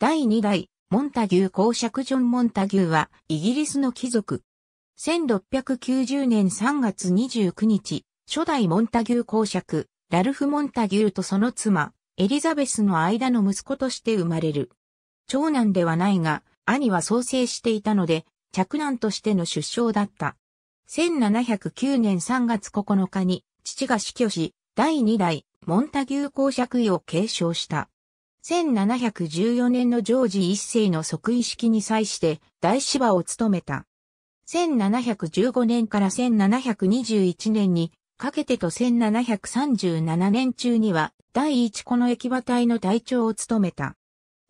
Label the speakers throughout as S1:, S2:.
S1: 第2代、モンタギュー公爵ジョン・モンタギューは、イギリスの貴族。1690年3月29日、初代モンタギュー公爵、ラルフ・モンタギューとその妻、エリザベスの間の息子として生まれる。長男ではないが、兄は創生していたので、着男としての出生だった。1709年3月9日に、父が死去し、第2代、モンタギュー公爵位を継承した。1714年のジョージ一世の即位式に際して大芝を務めた。1715年から1721年にかけてと1737年中には第一この駅馬隊の隊長を務めた。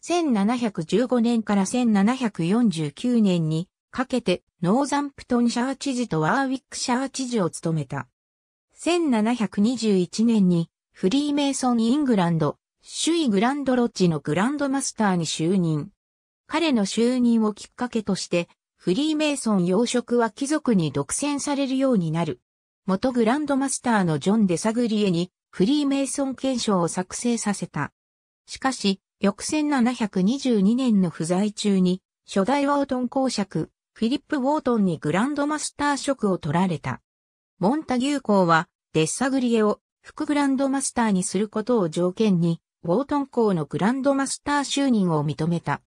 S1: 1715年から1749年にかけてノーザンプトンシャー知事とワーウィックシャー知事を務めた。1721年にフリーメイソン・イングランド首位グランドロッジのグランドマスターに就任。彼の就任をきっかけとして、フリーメイソン養殖は貴族に独占されるようになる。元グランドマスターのジョン・デサグリエにフリーメイソン憲章を作成させた。しかし、翌1722年の不在中に、初代ウォートン公爵、フィリップ・ウォートンにグランドマスター職を取られた。モンタギュー公は、デッサグリエを副グランドマスターにすることを条件に、ウォートン校のグランドマスター就任を認めた。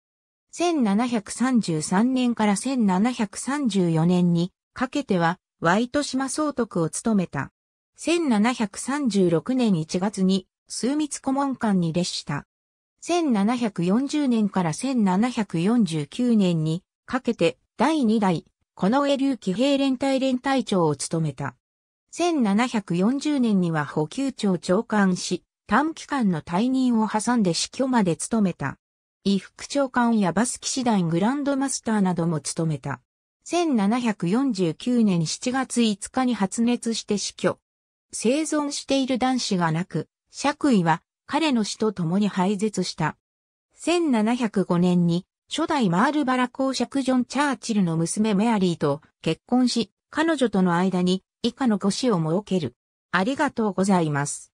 S1: 1733年から1734年にかけては、ワイト島総督を務めた。1736年1月に、枢密顧問官に列した。1740年から1749年にかけて第2代、この上流騎兵連隊連隊長を務めた。1740年には補給長長官し、短期間の退任を挟んで死去まで務めた。伊副長官やバス騎士団グランドマスターなども務めた。1749年7月5日に発熱して死去。生存している男子がなく、爵位は彼の死と共に廃絶した。1705年に初代マールバラ公爵ジョン・チャーチルの娘メアリーと結婚し、彼女との間に以下の5子を設ける。ありがとうございます。